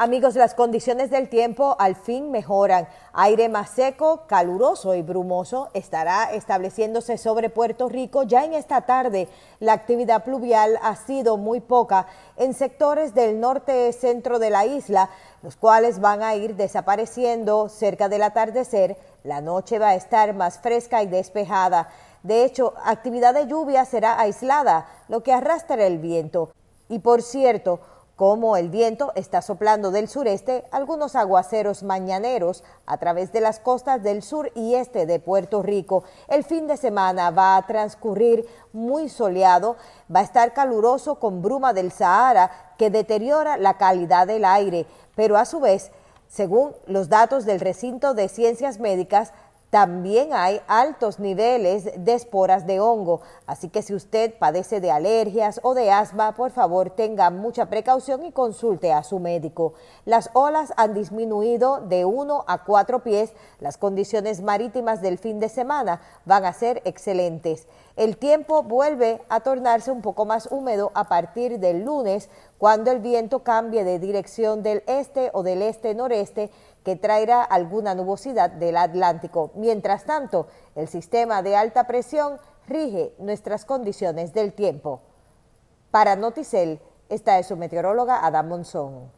Amigos, las condiciones del tiempo al fin mejoran. Aire más seco, caluroso y brumoso estará estableciéndose sobre Puerto Rico ya en esta tarde. La actividad pluvial ha sido muy poca en sectores del norte centro de la isla, los cuales van a ir desapareciendo cerca del atardecer. La noche va a estar más fresca y despejada. De hecho, actividad de lluvia será aislada, lo que arrastra el viento. Y por cierto, como el viento está soplando del sureste, algunos aguaceros mañaneros a través de las costas del sur y este de Puerto Rico. El fin de semana va a transcurrir muy soleado, va a estar caluroso con bruma del Sahara que deteriora la calidad del aire, pero a su vez, según los datos del recinto de ciencias médicas, también hay altos niveles de esporas de hongo, así que si usted padece de alergias o de asma, por favor tenga mucha precaución y consulte a su médico. Las olas han disminuido de 1 a 4 pies, las condiciones marítimas del fin de semana van a ser excelentes. El tiempo vuelve a tornarse un poco más húmedo a partir del lunes, cuando el viento cambie de dirección del este o del este-noreste, que traerá alguna nubosidad del Atlántico. Mientras tanto, el sistema de alta presión rige nuestras condiciones del tiempo. Para Noticel, esta es su meteoróloga Adam Monzón.